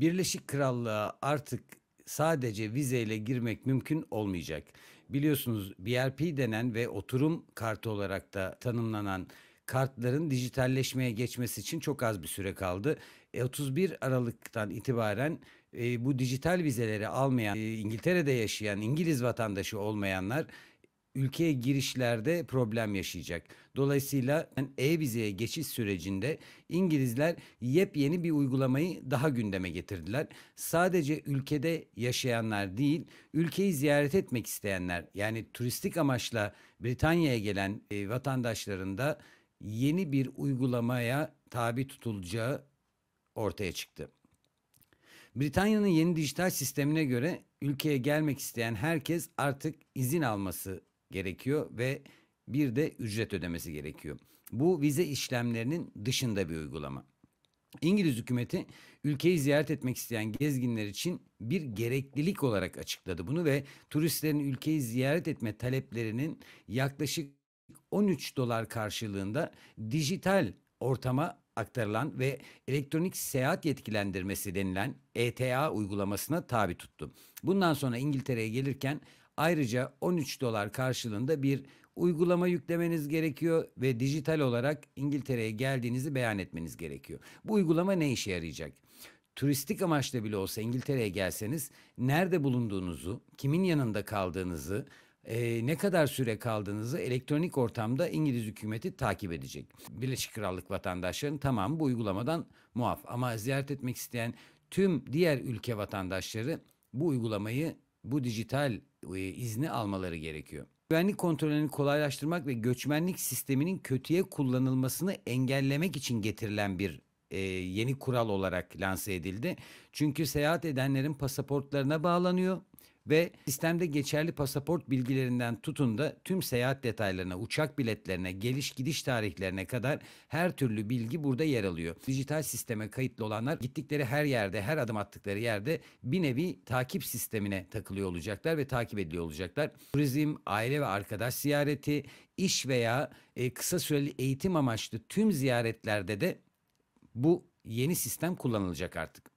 Birleşik Krallığa artık sadece vizeyle girmek mümkün olmayacak. Biliyorsunuz BRP denen ve oturum kartı olarak da tanımlanan kartların dijitalleşmeye geçmesi için çok az bir süre kaldı. 31 e, Aralık'tan itibaren e, bu dijital vizeleri almayan, e, İngiltere'de yaşayan İngiliz vatandaşı olmayanlar ülkeye girişlerde problem yaşayacak. Dolayısıyla e-vizeye geçiş sürecinde İngilizler yepyeni bir uygulamayı daha gündeme getirdiler. Sadece ülkede yaşayanlar değil, ülkeyi ziyaret etmek isteyenler yani turistik amaçla Britanya'ya gelen e, vatandaşların da yeni bir uygulamaya tabi tutulacağı ortaya çıktı. Britanya'nın yeni dijital sistemine göre ülkeye gelmek isteyen herkes artık izin alması gerekiyor ve bir de ücret ödemesi gerekiyor. Bu vize işlemlerinin dışında bir uygulama. İngiliz hükümeti ülkeyi ziyaret etmek isteyen gezginler için bir gereklilik olarak açıkladı bunu ve turistlerin ülkeyi ziyaret etme taleplerinin yaklaşık 13 dolar karşılığında dijital ortama aktarılan ve elektronik seyahat yetkilendirmesi denilen ETA uygulamasına tabi tuttu. Bundan sonra İngiltere'ye gelirken Ayrıca 13 dolar karşılığında bir uygulama yüklemeniz gerekiyor ve dijital olarak İngiltere'ye geldiğinizi beyan etmeniz gerekiyor. Bu uygulama ne işe yarayacak? Turistik amaçla bile olsa İngiltere'ye gelseniz nerede bulunduğunuzu, kimin yanında kaldığınızı, e, ne kadar süre kaldığınızı elektronik ortamda İngiliz hükümeti takip edecek. Birleşik Krallık vatandaşlarının tamamı bu uygulamadan muaf ama ziyaret etmek isteyen tüm diğer ülke vatandaşları bu uygulamayı bu dijital e, izni almaları gerekiyor. Güvenlik kontrolünü kolaylaştırmak ve göçmenlik sisteminin kötüye kullanılmasını engellemek için getirilen bir e, yeni kural olarak lanse edildi. Çünkü seyahat edenlerin pasaportlarına bağlanıyor ve sistemde geçerli pasaport bilgilerinden tutun da tüm seyahat detaylarına, uçak biletlerine, geliş gidiş tarihlerine kadar her türlü bilgi burada yer alıyor. Dijital sisteme kayıtlı olanlar gittikleri her yerde, her adım attıkları yerde bir nevi takip sistemine takılıyor olacaklar ve takip ediliyor olacaklar. Turizm, aile ve arkadaş ziyareti, iş veya e, kısa süreli eğitim amaçlı tüm ziyaretlerde de bu yeni sistem kullanılacak artık.